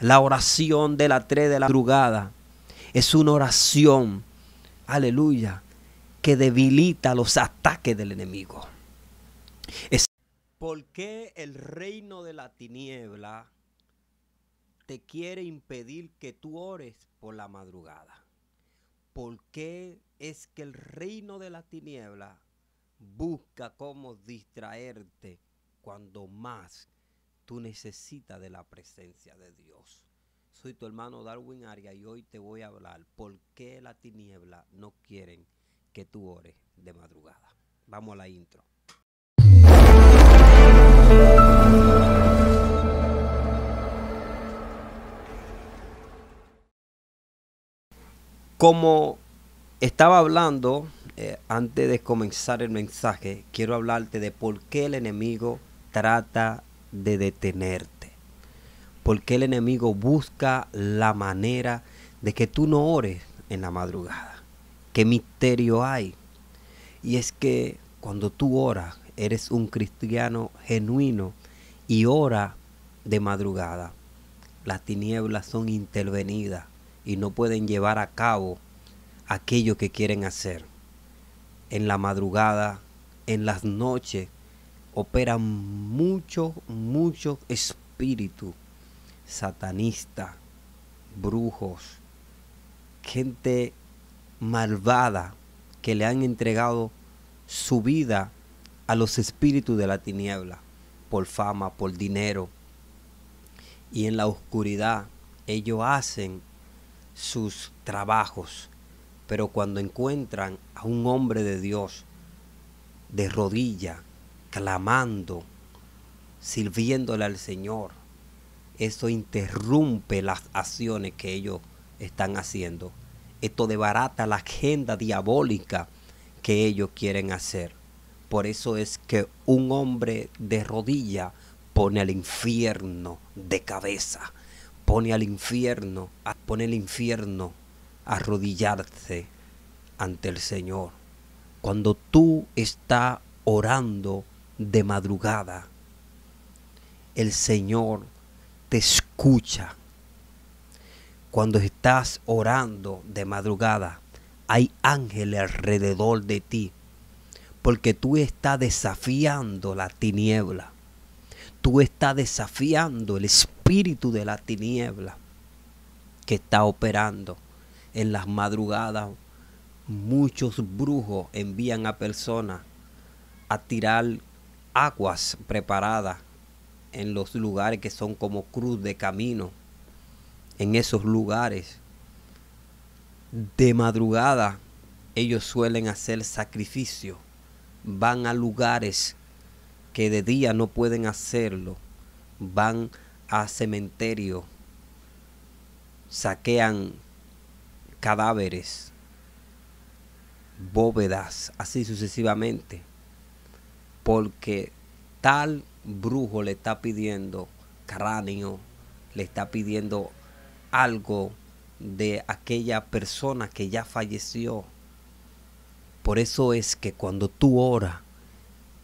La oración de la tres de la madrugada es una oración, aleluya, que debilita los ataques del enemigo. ¿Por qué el reino de la tiniebla te quiere impedir que tú ores por la madrugada? ¿Por qué es que el reino de la tiniebla busca cómo distraerte cuando más Tú necesitas de la presencia de Dios. Soy tu hermano Darwin Aria y hoy te voy a hablar por qué la tiniebla no quieren que tú ores de madrugada. Vamos a la intro. Como estaba hablando eh, antes de comenzar el mensaje, quiero hablarte de por qué el enemigo trata de detenerte. Porque el enemigo busca la manera de que tú no ores en la madrugada. ¿Qué misterio hay? Y es que cuando tú oras, eres un cristiano genuino y ora de madrugada. Las tinieblas son intervenidas y no pueden llevar a cabo aquello que quieren hacer. En la madrugada, en las noches, operan muchos, muchos espíritus satanistas, brujos, gente malvada que le han entregado su vida a los espíritus de la tiniebla por fama, por dinero. Y en la oscuridad ellos hacen sus trabajos, pero cuando encuentran a un hombre de Dios de rodilla, clamando, sirviéndole al Señor. Eso interrumpe las acciones que ellos están haciendo. Esto debarata la agenda diabólica que ellos quieren hacer. Por eso es que un hombre de rodilla pone al infierno de cabeza, pone al infierno, pone al infierno a arrodillarse ante el Señor. Cuando tú estás orando de madrugada, el Señor te escucha. Cuando estás orando de madrugada, hay ángeles alrededor de ti, porque tú estás desafiando la tiniebla. Tú estás desafiando el espíritu de la tiniebla que está operando en las madrugadas. Muchos brujos envían a personas a tirar aguas preparadas en los lugares que son como cruz de camino, en esos lugares. De madrugada ellos suelen hacer sacrificio, van a lugares que de día no pueden hacerlo, van a cementerio, saquean cadáveres, bóvedas, así sucesivamente porque tal brujo le está pidiendo cráneo, le está pidiendo algo de aquella persona que ya falleció. Por eso es que cuando tú oras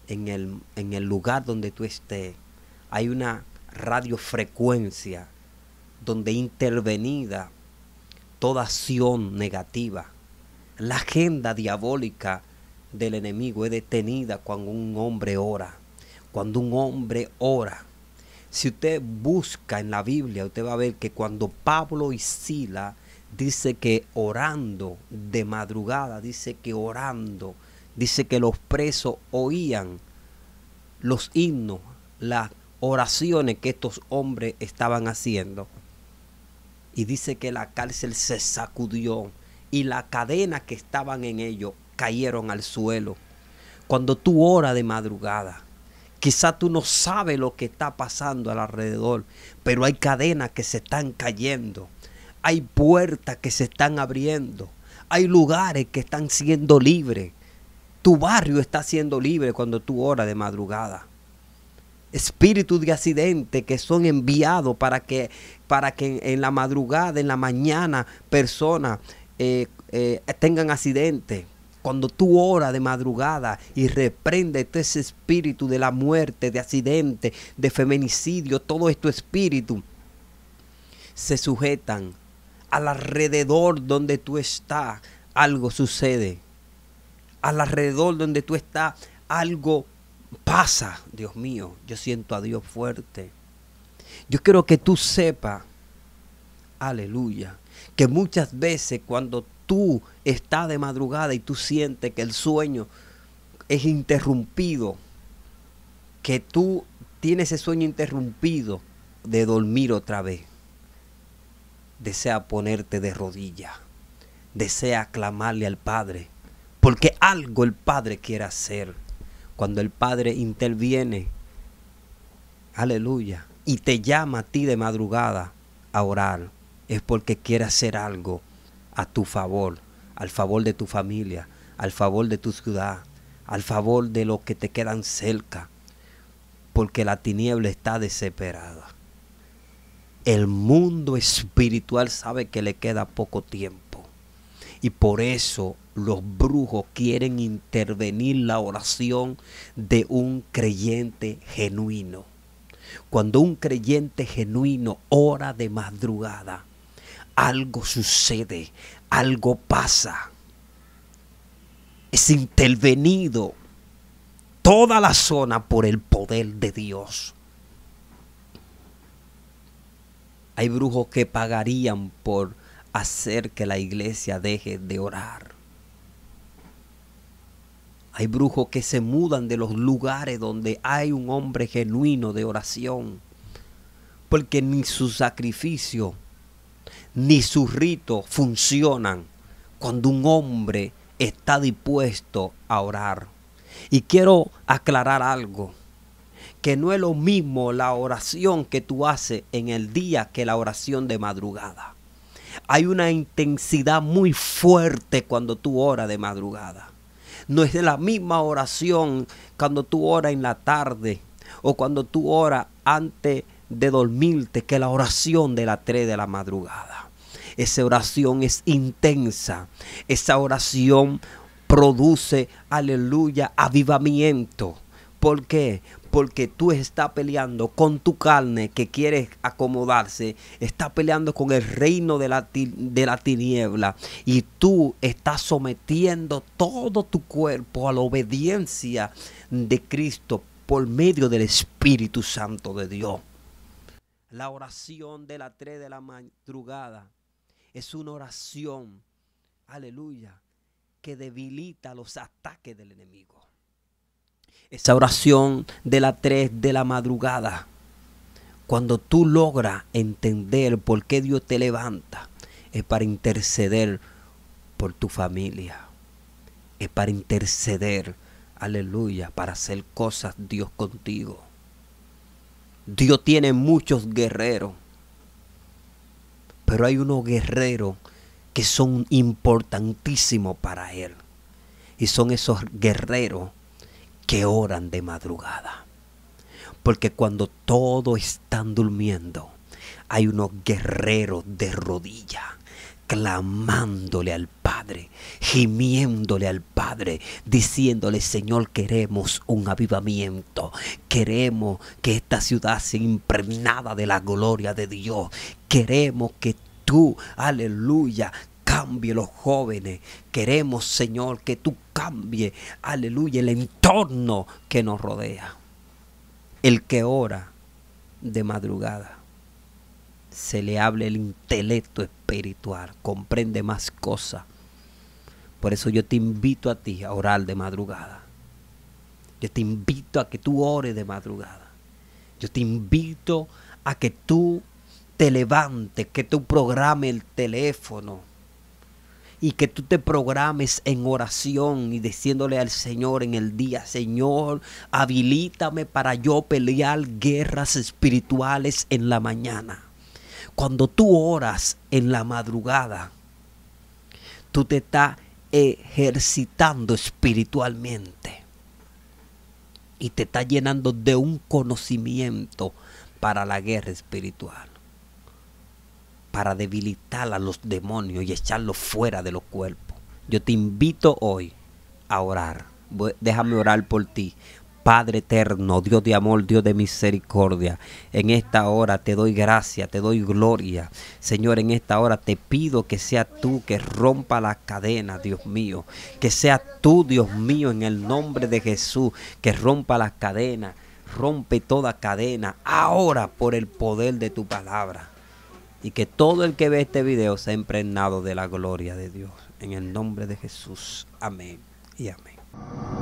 en el, lugar donde tú estés, hay una radiofrecuencia donde intervenida toda acción negativa, la agenda diabólica del enemigo es detenida cuando un hombre ora. Cuando un hombre ora. Si usted busca en la Biblia, usted va a ver que cuando Pablo y Sila dice que orando de madrugada, dice que orando, dice que los presos oían los himnos, las oraciones que estos hombres estaban haciendo. Y dice que la cárcel se sacudió y la cadena que estaban en ellos cayeron al suelo. Cuando tú oras de madrugada, quizá tú no sabes lo que está pasando alrededor, pero hay cadenas que se están cayendo, hay puertas que se están abriendo, hay lugares que están siendo libres. Tu barrio está siendo libre cuando tú oras de madrugada espíritus de accidente que son enviados para que, para que en, la madrugada, en la mañana, personas eh, eh, tengan accidente. Cuando tú oras de madrugada y reprende ese espíritu de la muerte, de accidente, de feminicidio, todo esto espíritu, se sujetan al alrededor donde tú estás, algo sucede. Al alrededor donde tú estás, algo pasa. Dios mío, yo siento a Dios fuerte. Yo quiero que tú sepas, aleluya, que muchas veces cuando tú estás de madrugada y tú sientes que el sueño es interrumpido, que tú tienes ese sueño interrumpido de dormir otra vez, desea ponerte de rodilla, desea clamarle al Padre, porque algo el Padre quiere hacer. Cuando el Padre interviene, aleluya, y te llama a ti de madrugada a orar, es porque quiere hacer algo a tu favor, al favor de tu familia, al favor de tu ciudad, al favor de los que te quedan cerca, porque la tiniebla está desesperada. El mundo espiritual sabe que le queda poco tiempo y por eso los brujos quieren intervenir la oración de un creyente genuino. Cuando un creyente genuino ora de madrugada, algo sucede, algo pasa. Es intervenido toda la zona por el poder de Dios. Hay brujos que pagarían por hacer que la iglesia deje de orar. Hay brujos que se mudan de los lugares donde hay un hombre genuino de oración, porque ni su sacrificio ni sus ritos funcionan cuando un hombre está dispuesto a orar. Y quiero aclarar algo, que no es lo mismo la oración que tú haces en el día que la oración de madrugada. Hay una intensidad muy fuerte cuando tú oras de madrugada. No es la misma oración cuando tú oras en la tarde o cuando tú oras antes de dormirte que la oración de la 3 de la madrugada. Esa oración es intensa. Esa oración produce, aleluya, avivamiento. ¿Por qué? Porque tú estás peleando con tu carne que quiere acomodarse, estás peleando con el reino de la, de la tiniebla y tú estás sometiendo todo tu cuerpo a la obediencia de Cristo por medio del Espíritu Santo de Dios. La oración de la tres de la madrugada es una oración, aleluya, que debilita los ataques del enemigo. Esa oración de la tres de la madrugada, cuando tú logras entender por qué Dios te levanta, es para interceder por tu familia, es para interceder, aleluya, para hacer cosas Dios contigo. Dios tiene muchos guerreros, pero hay unos guerreros que son importantísimos para Él. Y son esos guerreros que oran de madrugada. Porque cuando todos están durmiendo, hay unos guerreros de rodilla clamándole al gimiéndole al Padre, diciéndole, Señor, queremos un avivamiento, queremos que esta ciudad sea impregnada de la gloria de Dios, queremos que tú, aleluya, cambie los jóvenes. Queremos, Señor, que tú cambie, aleluya, el entorno que nos rodea. El que ora de madrugada, se le hable el intelecto espiritual, comprende más cosas por eso yo te invito a ti a orar de madrugada. Yo te invito a que tú ores de madrugada. Yo te invito a que tú te levantes, que tú programes el teléfono y que tú te programes en oración y diciéndole al Señor en el día, Señor, habilítame para yo pelear guerras espirituales en la mañana. Cuando tú oras en la madrugada, tú te estás ejercitando espiritualmente y te está llenando de un conocimiento para la guerra espiritual, para debilitar a los demonios y echarlos fuera de los cuerpos. Yo te invito hoy a orar. Déjame orar por ti. Padre eterno, Dios de amor, Dios de misericordia, en esta hora te doy gracia, te doy gloria. Señor, en esta hora te pido que sea tú que rompa la cadena, Dios mío. Que sea tú, Dios mío, en el nombre de Jesús, que rompa las cadenas, rompe toda cadena, ahora por el poder de tu palabra. Y que todo el que ve este video sea impregnado de la gloria de Dios. En el nombre de Jesús. Amén y amén.